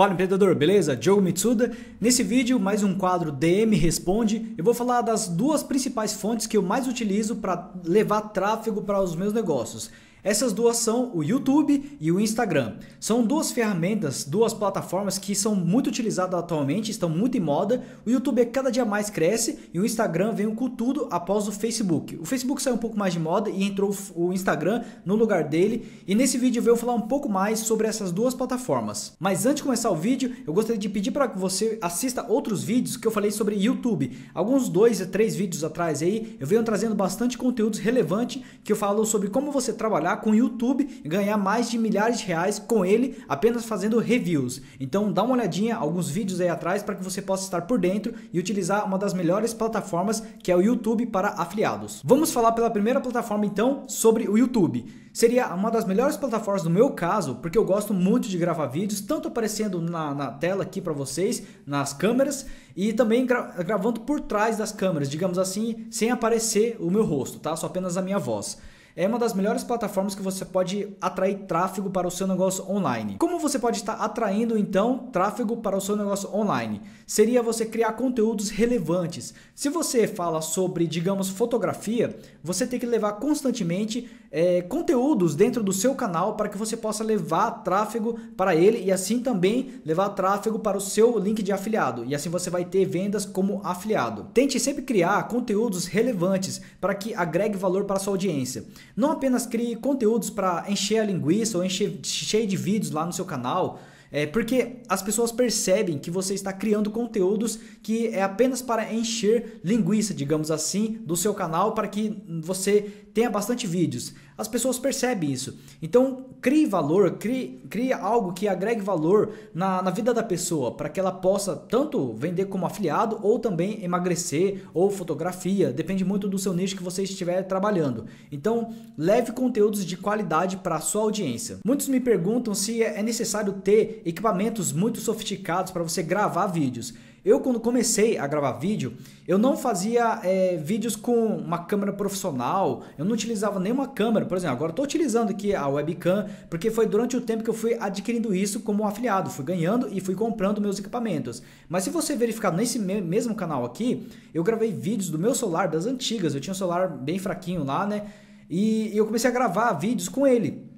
Fala empreendedor, beleza? Diogo Mitsuda. Nesse vídeo, mais um quadro DM Responde. Eu vou falar das duas principais fontes que eu mais utilizo para levar tráfego para os meus negócios. Essas duas são o YouTube e o Instagram. São duas ferramentas, duas plataformas que são muito utilizadas atualmente, estão muito em moda. O YouTube é cada dia mais cresce e o Instagram vem com tudo após o Facebook. O Facebook saiu um pouco mais de moda e entrou o Instagram no lugar dele. E nesse vídeo eu vou falar um pouco mais sobre essas duas plataformas. Mas antes de começar o vídeo, eu gostaria de pedir para que você assista outros vídeos que eu falei sobre YouTube. Alguns dois e três vídeos atrás aí, eu venho trazendo bastante conteúdos relevante que eu falo sobre como você trabalhar com o YouTube e ganhar mais de milhares de reais com ele apenas fazendo reviews. Então dá uma olhadinha, alguns vídeos aí atrás para que você possa estar por dentro e utilizar uma das melhores plataformas que é o YouTube para afiliados. Vamos falar pela primeira plataforma então sobre o YouTube seria uma das melhores plataformas no meu caso, porque eu gosto muito de gravar vídeos, tanto aparecendo na, na tela aqui para vocês, nas câmeras, e também gra gravando por trás das câmeras, digamos assim, sem aparecer o meu rosto, tá? Só apenas a minha voz é uma das melhores plataformas que você pode atrair tráfego para o seu negócio online. Como você pode estar atraindo então tráfego para o seu negócio online? Seria você criar conteúdos relevantes. Se você fala sobre, digamos, fotografia, você tem que levar constantemente é, conteúdos dentro do seu canal para que você possa levar tráfego para ele e assim também levar tráfego para o seu link de afiliado. E assim você vai ter vendas como afiliado. Tente sempre criar conteúdos relevantes para que agregue valor para sua audiência. Não apenas crie conteúdos para encher a linguiça ou encher cheio de vídeos lá no seu canal. É porque as pessoas percebem que você está criando conteúdos que é apenas para encher linguiça, digamos assim, do seu canal para que você tenha bastante vídeos as pessoas percebem isso. Então, crie valor, crie, crie algo que agregue valor na, na vida da pessoa, para que ela possa tanto vender como afiliado ou também emagrecer ou fotografia, depende muito do seu nicho que você estiver trabalhando. Então, leve conteúdos de qualidade para a sua audiência. Muitos me perguntam se é necessário ter equipamentos muito sofisticados para você gravar vídeos. Eu, quando comecei a gravar vídeo, eu não fazia é, vídeos com uma câmera profissional, eu não utilizava nenhuma câmera. Por exemplo, agora estou utilizando aqui a webcam, porque foi durante o tempo que eu fui adquirindo isso como um afiliado, fui ganhando e fui comprando meus equipamentos. Mas se você verificar nesse mesmo canal aqui, eu gravei vídeos do meu celular das antigas, eu tinha um celular bem fraquinho lá, né? E eu comecei a gravar vídeos com ele.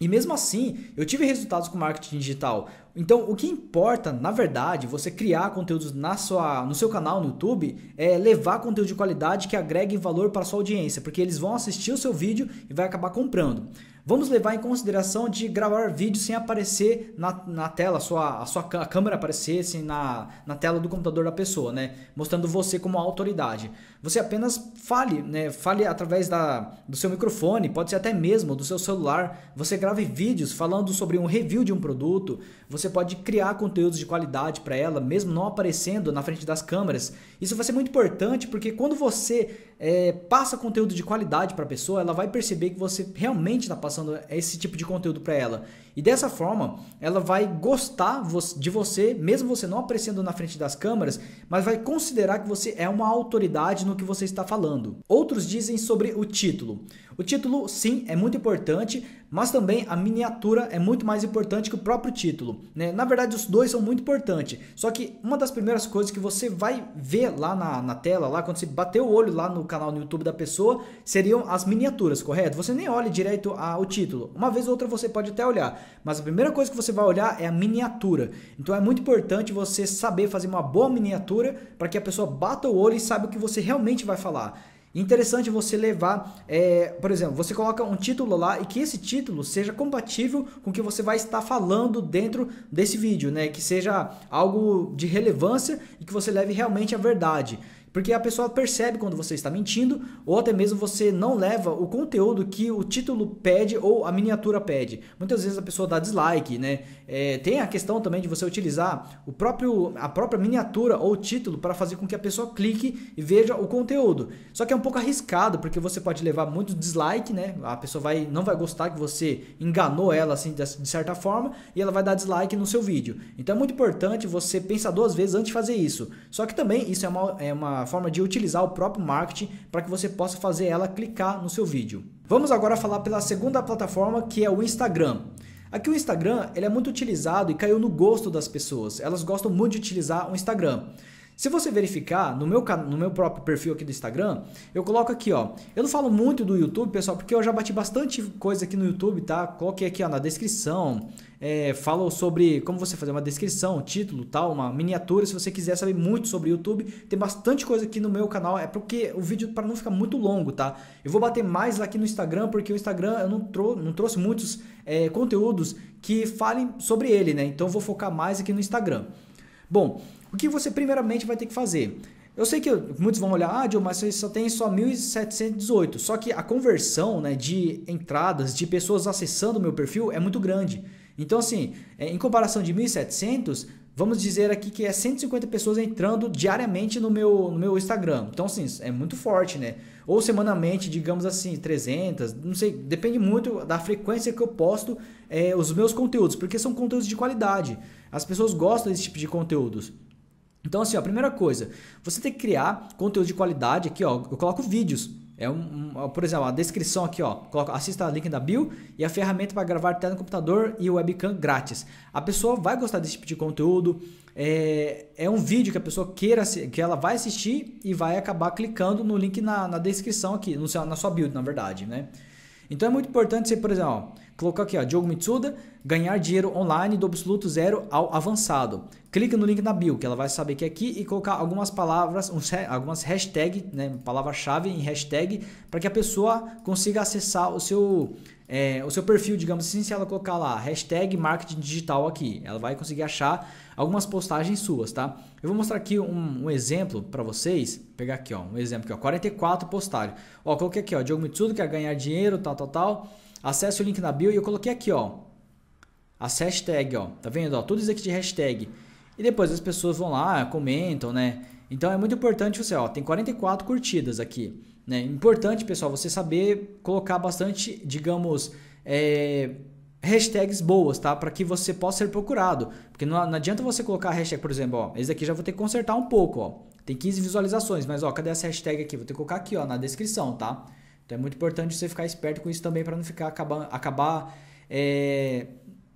E mesmo assim, eu tive resultados com marketing digital. Então, o que importa, na verdade, você criar conteúdos na sua, no seu canal no YouTube é levar conteúdo de qualidade que agregue valor para sua audiência, porque eles vão assistir o seu vídeo e vai acabar comprando. Vamos levar em consideração de gravar vídeo sem aparecer na, na tela, a sua, a sua a câmera aparecer assim, na, na tela do computador da pessoa, né? Mostrando você como autoridade. Você apenas fale, né? Fale através da, do seu microfone, pode ser até mesmo do seu celular. Você grave vídeos falando sobre um review de um produto. Você pode criar conteúdos de qualidade para ela, mesmo não aparecendo na frente das câmeras. Isso vai ser muito importante porque quando você é, passa conteúdo de qualidade para a pessoa, ela vai perceber que você realmente está passando passando esse tipo de conteúdo para ela e dessa forma, ela vai gostar de você, mesmo você não aparecendo na frente das câmeras, mas vai considerar que você é uma autoridade no que você está falando. Outros dizem sobre o título. O título, sim, é muito importante, mas também a miniatura é muito mais importante que o próprio título. Né? Na verdade, os dois são muito importantes. Só que uma das primeiras coisas que você vai ver lá na, na tela, lá quando você bater o olho lá no canal no YouTube da pessoa, seriam as miniaturas, correto? Você nem olha direito ao título. Uma vez ou outra você pode até olhar mas a primeira coisa que você vai olhar é a miniatura. Então é muito importante você saber fazer uma boa miniatura para que a pessoa bata o olho e saiba o que você realmente vai falar. Interessante você levar, é, por exemplo, você coloca um título lá e que esse título seja compatível com o que você vai estar falando dentro desse vídeo, né? Que seja algo de relevância e que você leve realmente a verdade. Porque a pessoa percebe quando você está mentindo, ou até mesmo você não leva o conteúdo que o título pede ou a miniatura pede. Muitas vezes a pessoa dá dislike, né? É, tem a questão também de você utilizar o próprio, a própria miniatura ou título para fazer com que a pessoa clique e veja o conteúdo. Só que é um pouco arriscado, porque você pode levar muito dislike, né? A pessoa vai, não vai gostar que você enganou ela assim de certa forma e ela vai dar dislike no seu vídeo. Então é muito importante você pensar duas vezes antes de fazer isso. Só que também isso é uma, é uma forma de utilizar o próprio marketing para que você possa fazer ela clicar no seu vídeo. Vamos agora falar pela segunda plataforma que é o Instagram. Aqui o Instagram ele é muito utilizado e caiu no gosto das pessoas. Elas gostam muito de utilizar o Instagram. Se você verificar no meu, no meu próprio perfil aqui do Instagram, eu coloco aqui, ó. Eu não falo muito do YouTube, pessoal, porque eu já bati bastante coisa aqui no YouTube, tá? Coloquei aqui ó, na descrição. É, falo sobre como você fazer uma descrição, título, tal, uma miniatura. Se você quiser saber muito sobre YouTube, tem bastante coisa aqui no meu canal. É porque o vídeo para não ficar muito longo, tá? Eu vou bater mais aqui no Instagram, porque o Instagram eu não, trou não trouxe muitos é, conteúdos que falem sobre ele, né? Então eu vou focar mais aqui no Instagram. Bom, o que você primeiramente vai ter que fazer? Eu sei que muitos vão olhar, ah, Diogo, mas você só tem só 1.718. Só que a conversão né, de entradas, de pessoas acessando o meu perfil é muito grande. Então, assim, é, em comparação de 1.700, vamos dizer aqui que é 150 pessoas entrando diariamente no meu, no meu Instagram. Então, assim, é muito forte, né? Ou semanalmente, digamos assim, 300, não sei, depende muito da frequência que eu posto é, os meus conteúdos, porque são conteúdos de qualidade. As pessoas gostam desse tipo de conteúdos. Então, assim, a primeira coisa, você tem que criar conteúdo de qualidade aqui, ó. Eu coloco vídeos. É um, um por exemplo, a descrição aqui, ó. Coloco, assista o link da build e a ferramenta para gravar tela no computador e webcam grátis. A pessoa vai gostar desse tipo de conteúdo. É, é um vídeo que a pessoa queira que ela vai assistir e vai acabar clicando no link na, na descrição aqui, no seu, na sua build, na verdade, né? Então é muito importante você, por exemplo, ó, colocar aqui, ó, Diogo Mitsuda, ganhar dinheiro online do absoluto zero ao avançado. Clica no link na bio, que ela vai saber que é aqui, e colocar algumas palavras, algumas hashtags, né, palavra-chave em hashtag, para que a pessoa consiga acessar o seu, é, o seu perfil, digamos assim, se ela colocar lá, hashtag marketing digital aqui. Ela vai conseguir achar algumas postagens suas, tá? Eu vou mostrar aqui um, um exemplo para vocês. Vou pegar aqui, ó, um exemplo aqui, ó, 44 postagens. Ó, coloquei aqui, ó, Diogo Mitsuda quer ganhar dinheiro, tal, tal, tal. Acesse o link na bio e eu coloquei aqui, ó. As hashtags, ó. Tá vendo? Ó, tudo isso aqui de hashtag. E depois as pessoas vão lá, comentam, né? Então é muito importante você, ó, tem 44 curtidas aqui. Né? Importante, pessoal, você saber colocar bastante, digamos, é, hashtags boas, tá? Para que você possa ser procurado. Porque não, não adianta você colocar hashtag, por exemplo, ó, esse aqui já vou ter que consertar um pouco, ó. Tem 15 visualizações, mas ó, cadê essa hashtag aqui? Vou ter que colocar aqui, ó, na descrição, tá? Então é muito importante você ficar esperto com isso também para não ficar acabar, acabar é,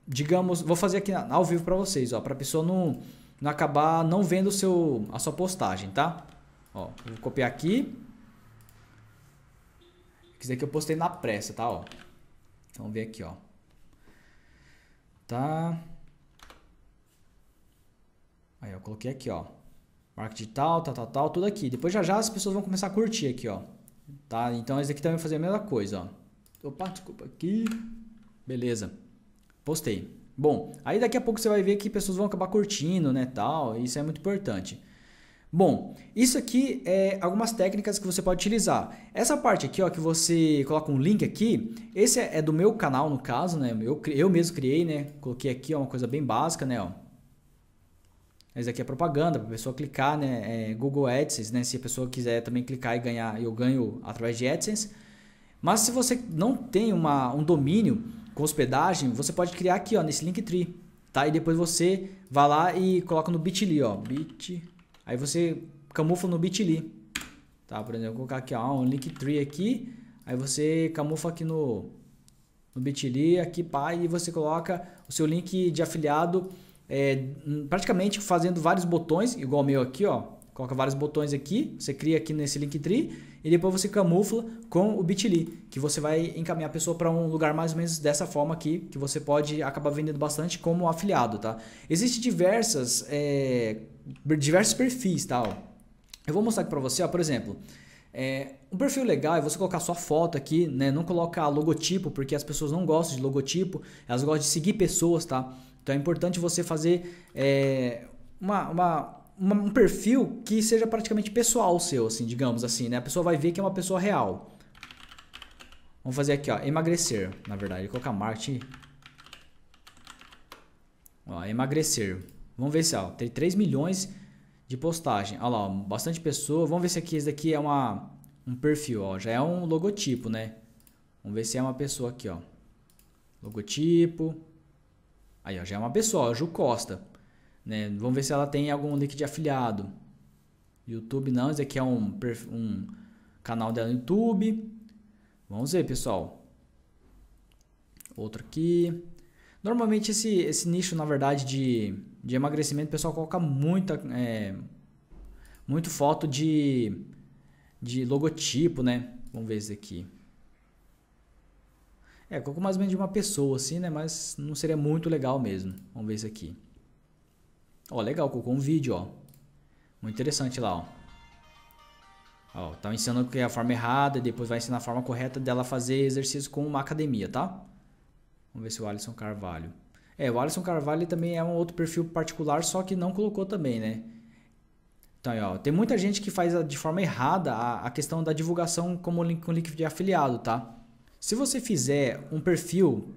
digamos, vou fazer aqui ao vivo para vocês, ó, para a pessoa não, não acabar não vendo seu, a sua postagem, tá? Ó, vou copiar aqui. Quer dizer que eu postei na pressa, tá? Ó, vamos então, ver aqui, ó. Tá? Aí eu coloquei aqui, ó. Marketing tal, tal, tal, tal, tudo aqui. Depois já já as pessoas vão começar a curtir aqui, ó. Tá? Então esse aqui também vai fazer a mesma coisa, ó. Opa, desculpa aqui. Beleza. Postei. Bom, aí daqui a pouco você vai ver que pessoas vão acabar curtindo, né, tal, isso é muito importante. Bom, isso aqui é algumas técnicas que você pode utilizar. Essa parte aqui, ó, que você coloca um link aqui, esse é, é do meu canal no caso, né? Eu, eu mesmo criei, né? Coloquei aqui ó, uma coisa bem básica, né, ó. Mas aqui é propaganda, para a pessoa clicar, né? É Google AdSense, né? Se a pessoa quiser também clicar e ganhar, eu ganho através de AdSense. Mas se você não tem uma, um domínio com hospedagem, você pode criar aqui, ó, nesse Linktree, tá? E depois você vai lá e coloca no Bitly, ó, Bit. Aí você camufla no Bitly, tá? Por exemplo, colocar aqui, ó, um Linktree aqui, aí você camufla aqui no no Bitly, aqui, pá, e você coloca o seu link de afiliado é, praticamente fazendo vários botões, igual o meu aqui, ó. Coloca vários botões aqui, você cria aqui nesse Linktree e depois você camufla com o Bitly, que você vai encaminhar a pessoa para um lugar mais ou menos dessa forma aqui, que você pode acabar vendendo bastante como afiliado, tá? Existem diversas, é, diversos perfis, tal. Tá? Eu vou mostrar aqui para você, ó, por exemplo, é, um perfil legal é você colocar sua foto aqui, né? Não colocar logotipo, porque as pessoas não gostam de logotipo, elas gostam de seguir pessoas, tá? Então é importante você fazer é, uma, uma, uma, um perfil que seja praticamente pessoal seu, assim, digamos assim, né? A pessoa vai ver que é uma pessoa real. Vamos fazer aqui, ó, emagrecer, na verdade, colocar marketing. Ó, emagrecer. Vamos ver se, ó, tem 3 milhões de postagem. Olha lá, ó, bastante pessoa. Vamos ver se aqui esse daqui é uma um perfil, ó, já é um logotipo, né? Vamos ver se é uma pessoa aqui, ó. Logotipo. Aí ó, já é uma pessoa, Ju Costa. Né? Vamos ver se ela tem algum link de afiliado. YouTube não, esse aqui é um, um canal dela no YouTube. Vamos ver, pessoal. Outro aqui. Normalmente esse, esse nicho, na verdade, de, de emagrecimento, o pessoal coloca muita, é, muito foto de, de logotipo, né? Vamos ver esse aqui. É, colocou mais ou menos de uma pessoa, assim, né? Mas não seria muito legal mesmo. Vamos ver isso aqui. Ó, legal, colocou um vídeo, ó. Muito interessante lá, ó. Ó, tá ensinando que é a forma errada, e depois vai ensinar a forma correta dela fazer exercício com uma academia, tá? Vamos ver se o Alisson Carvalho. É, o Alisson Carvalho também é um outro perfil particular, só que não colocou também, né? Então, aí, ó, tem muita gente que faz de forma errada a, a questão da divulgação como link, com link de afiliado, tá? Se você fizer um perfil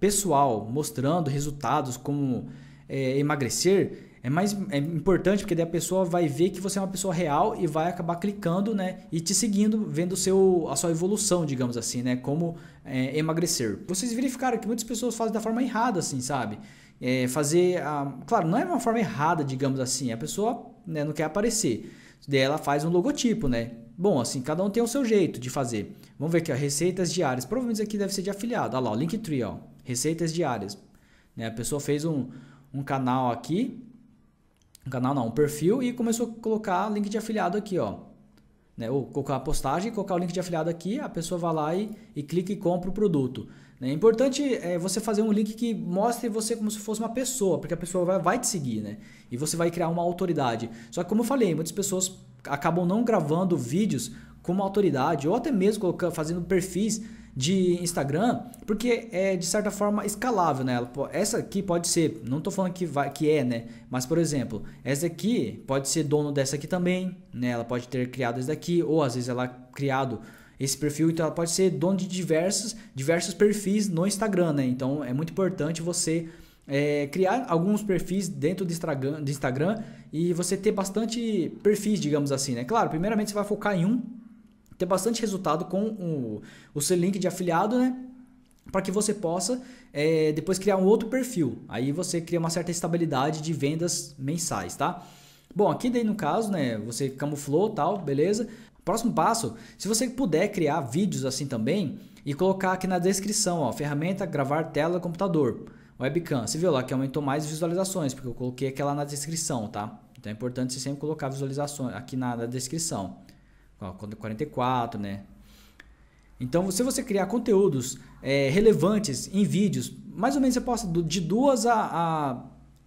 pessoal mostrando resultados como é, emagrecer, é mais é importante porque daí a pessoa vai ver que você é uma pessoa real e vai acabar clicando, né, e te seguindo, vendo seu a sua evolução, digamos assim, né, como é, emagrecer. Vocês verificaram que muitas pessoas fazem da forma errada, assim, sabe? É, fazer, a, claro, não é uma forma errada, digamos assim. A pessoa né, não quer aparecer, daí ela faz um logotipo, né? Bom, assim, cada um tem o seu jeito de fazer. Vamos ver aqui, ó, receitas diárias. Provavelmente isso aqui deve ser de afiliado. Olha lá, o Linktree, ó, receitas diárias. Né? A pessoa fez um, um canal aqui, um canal não, um perfil e começou a colocar link de afiliado aqui, ó. Né? Ou colocar a postagem, colocar o link de afiliado aqui, a pessoa vai lá e, e clica e compra o produto. Né? É importante é, você fazer um link que mostre você como se fosse uma pessoa, porque a pessoa vai, vai te seguir, né? E você vai criar uma autoridade. Só que, como eu falei, muitas pessoas acabam não gravando vídeos como autoridade, ou até mesmo colocando, fazendo perfis de Instagram, porque é de certa forma escalável, né? Essa aqui pode ser, não estou falando que vai, que é, né? Mas por exemplo, essa aqui pode ser dono dessa aqui também, né? Ela pode ter criado essa daqui ou às vezes ela criado esse perfil, então ela pode ser dono de diversos, diversos perfis no Instagram, né? Então é muito importante você é, criar alguns perfis dentro do Instagram, do Instagram e você ter bastante perfis, digamos assim, né? Claro, primeiramente você vai focar em um, ter bastante resultado com o, o seu link de afiliado, né? para que você possa é, depois criar um outro perfil. Aí você cria uma certa estabilidade de vendas mensais, tá? Bom, aqui daí no caso, né, você camuflou tal, beleza? Próximo passo, se você puder criar vídeos assim também e colocar aqui na descrição, ó, ferramenta gravar tela computador, webcam. Você viu lá que aumentou mais visualizações, porque eu coloquei aquela na descrição, tá? Então é importante você sempre colocar visualizações aqui na, na descrição. Ó, 44, é né? Então, se você criar conteúdos é, relevantes em vídeos, mais ou menos você posta de duas a, a,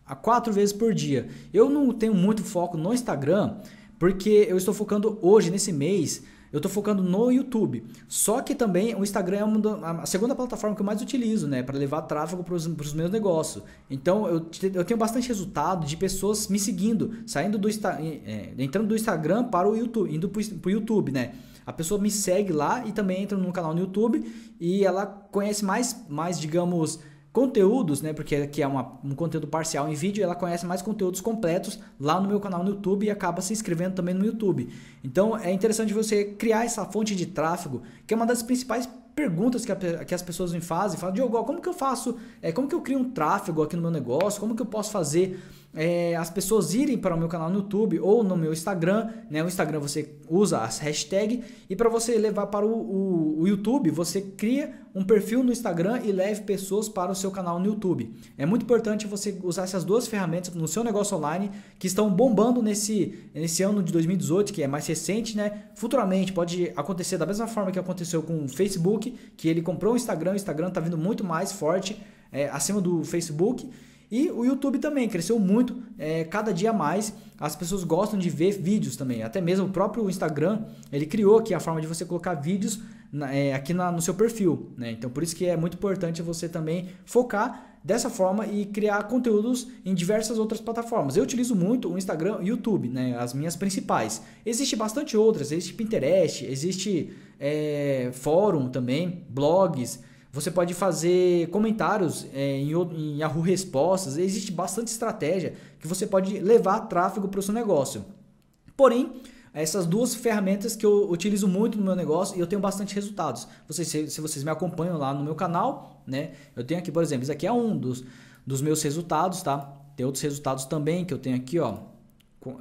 a quatro vezes por dia. Eu não tenho muito foco no Instagram, porque eu estou focando hoje, nesse mês, eu estou focando no YouTube. Só que também o Instagram é uma, a segunda plataforma que eu mais utilizo, né? Para levar tráfego para os meus negócios. Então eu, eu tenho bastante resultado de pessoas me seguindo, saindo do é, entrando do Instagram para o YouTube, indo para o YouTube, né? A pessoa me segue lá e também entra no canal no YouTube e ela conhece mais, mais digamos, conteúdos, né? Porque aqui é uma, um conteúdo parcial em vídeo, ela conhece mais conteúdos completos lá no meu canal no YouTube e acaba se inscrevendo também no YouTube. Então é interessante você criar essa fonte de tráfego, que é uma das principais perguntas que, a, que as pessoas me fazem, Fala, Diogo, como que eu faço, é, como que eu crio um tráfego aqui no meu negócio, como que eu posso fazer é, as pessoas irem para o meu canal no YouTube ou no meu Instagram, né? O Instagram você usa as hashtags e para você levar para o, o, o, YouTube, você cria um perfil no Instagram e leve pessoas para o seu canal no YouTube. É muito importante você usar essas duas ferramentas no seu negócio online que estão bombando nesse, nesse ano de 2018, que é mais recente, né? Futuramente pode acontecer da mesma forma que aconteceu com o Facebook, que ele comprou o Instagram, o Instagram está vindo muito mais forte é, acima do Facebook. E o YouTube também cresceu muito, é, cada dia mais. As pessoas gostam de ver vídeos também. Até mesmo o próprio Instagram, ele criou aqui a forma de você colocar vídeos na, é, aqui na, no seu perfil. Né? Então por isso que é muito importante você também focar dessa forma e criar conteúdos em diversas outras plataformas. Eu utilizo muito o Instagram e o YouTube, né? as minhas principais. Existe bastante outras, existe Pinterest, existe é, fórum também, blogs você pode fazer comentários é, em, em Yahoo Respostas. Existe bastante estratégia que você pode levar tráfego para o seu negócio. Porém, essas duas ferramentas que eu utilizo muito no meu negócio e eu tenho bastante resultados. Vocês, se vocês me acompanham lá no meu canal, né? Eu tenho aqui, por exemplo, isso aqui é um dos, dos meus resultados, tá? Tem outros resultados também que eu tenho aqui, ó.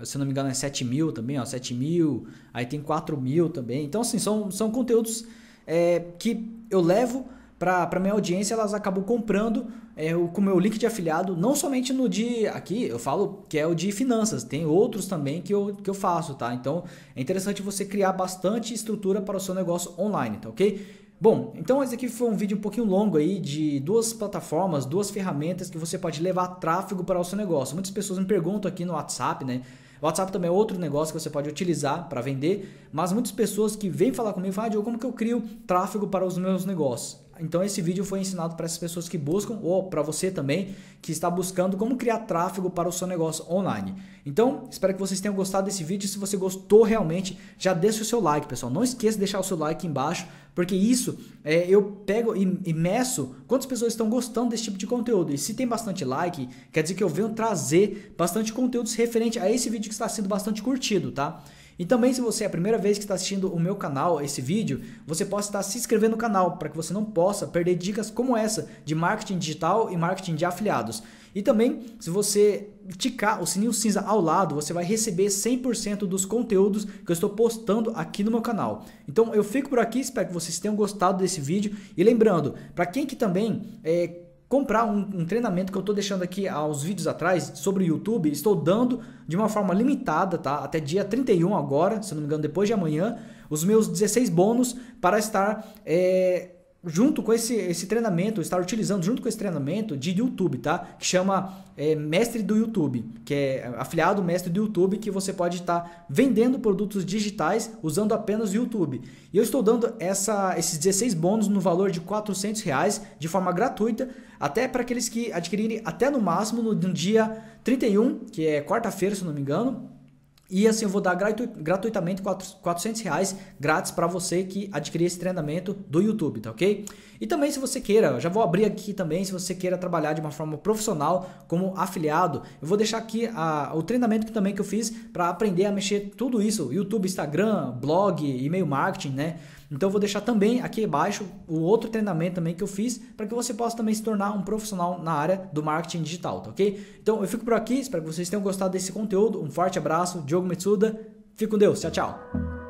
Se não me engano, é 7 mil também, ó. 7 mil, aí tem 4 mil também. Então, assim, são, são conteúdos é, que eu levo para minha audiência, elas acabam comprando é, o, com o meu link de afiliado, não somente no de. Aqui eu falo que é o de finanças, tem outros também que eu, que eu faço, tá? Então é interessante você criar bastante estrutura para o seu negócio online, tá ok? Bom, então esse aqui foi um vídeo um pouquinho longo aí de duas plataformas, duas ferramentas que você pode levar tráfego para o seu negócio. Muitas pessoas me perguntam aqui no WhatsApp, né? WhatsApp também é outro negócio que você pode utilizar para vender, mas muitas pessoas que vêm falar comigo falam, ah, Diogo, como que eu crio tráfego para os meus negócios? Então esse vídeo foi ensinado para essas pessoas que buscam ou para você também que está buscando como criar tráfego para o seu negócio online. Então, espero que vocês tenham gostado desse vídeo. Se você gostou realmente, já deixa o seu like, pessoal. Não esqueça de deixar o seu like aqui embaixo, porque isso é, eu pego e, e meço quantas pessoas estão gostando desse tipo de conteúdo. E se tem bastante like, quer dizer que eu venho trazer bastante conteúdos referente a esse vídeo que está sendo bastante curtido, tá? E também, se você é a primeira vez que está assistindo o meu canal, esse vídeo, você pode estar se inscrevendo no canal para que você não possa perder dicas como essa de marketing digital e marketing de afiliados. E também, se você ticar o sininho cinza ao lado, você vai receber 100% dos conteúdos que eu estou postando aqui no meu canal. Então eu fico por aqui, espero que vocês tenham gostado desse vídeo. E lembrando, para quem que também é, comprar um, um treinamento que eu estou deixando aqui aos vídeos atrás sobre o YouTube. Estou dando de uma forma limitada, tá? Até dia 31 agora, se não me engano, depois de amanhã, os meus 16 bônus para estar é, junto com esse, esse treinamento, estar utilizando junto com esse treinamento de YouTube, tá? Que chama é, Mestre do YouTube, que é afiliado Mestre do YouTube, que você pode estar tá vendendo produtos digitais usando apenas o YouTube. E eu estou dando essa, esses 16 bônus no valor de 400 reais de forma gratuita, até para aqueles que adquirirem até no máximo no, no dia 31, que é quarta-feira, se não me engano, e assim, eu vou dar gratuitamente 400 reais grátis para você que adquirir esse treinamento do YouTube, tá ok? E também se você queira, já vou abrir aqui também, se você queira trabalhar de uma forma profissional como afiliado, eu vou deixar aqui a, o treinamento que, também que eu fiz para aprender a mexer tudo isso, YouTube, Instagram, blog, e-mail marketing, né? Então eu vou deixar também aqui embaixo o outro treinamento também que eu fiz para que você possa também se tornar um profissional na área do marketing digital, tá ok? Então eu fico por aqui, espero que vocês tenham gostado desse conteúdo. Um forte abraço, Diogo Metsuda. Fica com Deus, tchau, tchau.